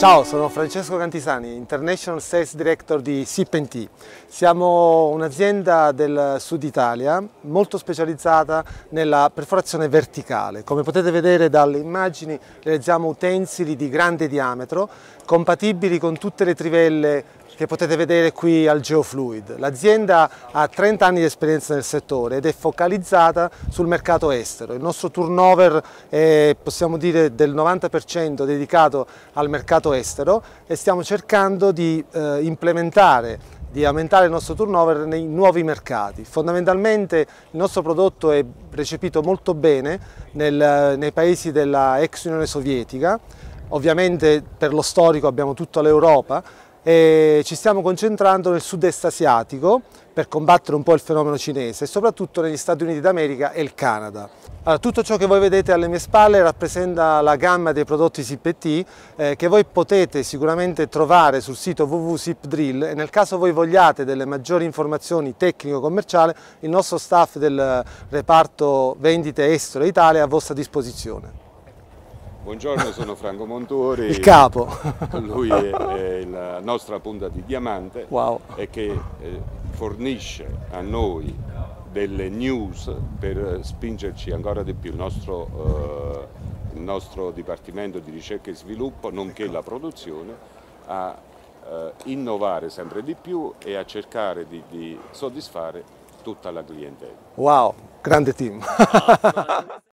Ciao, sono Francesco Cantisani, International Sales Director di Sip&T. Siamo un'azienda del sud Italia molto specializzata nella perforazione verticale. Come potete vedere dalle immagini realizziamo utensili di grande diametro compatibili con tutte le trivelle che potete vedere qui al Geofluid. L'azienda ha 30 anni di esperienza nel settore ed è focalizzata sul mercato estero. Il nostro turnover è, possiamo dire, del 90% dedicato al mercato mercato estero e stiamo cercando di eh, implementare di aumentare il nostro turnover nei nuovi mercati. Fondamentalmente il nostro prodotto è recepito molto bene nel, nei paesi della ex Unione Sovietica, ovviamente per lo storico abbiamo tutta l'Europa, e ci stiamo concentrando nel sud-est asiatico per combattere un po' il fenomeno cinese e soprattutto negli Stati Uniti d'America e il Canada. Allora, tutto ciò che voi vedete alle mie spalle rappresenta la gamma dei prodotti SIPT eh, che voi potete sicuramente trovare sul sito www.zipdrill e nel caso voi vogliate delle maggiori informazioni tecnico-commerciali il nostro staff del reparto vendite estero Italia è a vostra disposizione. Buongiorno, sono Franco Montori. Il capo. Lui è, è la nostra punta di diamante wow. e che eh, fornisce a noi delle news per spingerci ancora di più il nostro, eh, il nostro Dipartimento di Ricerca e Sviluppo, nonché ecco. la produzione, a eh, innovare sempre di più e a cercare di, di soddisfare tutta la clientela. Wow, grande team!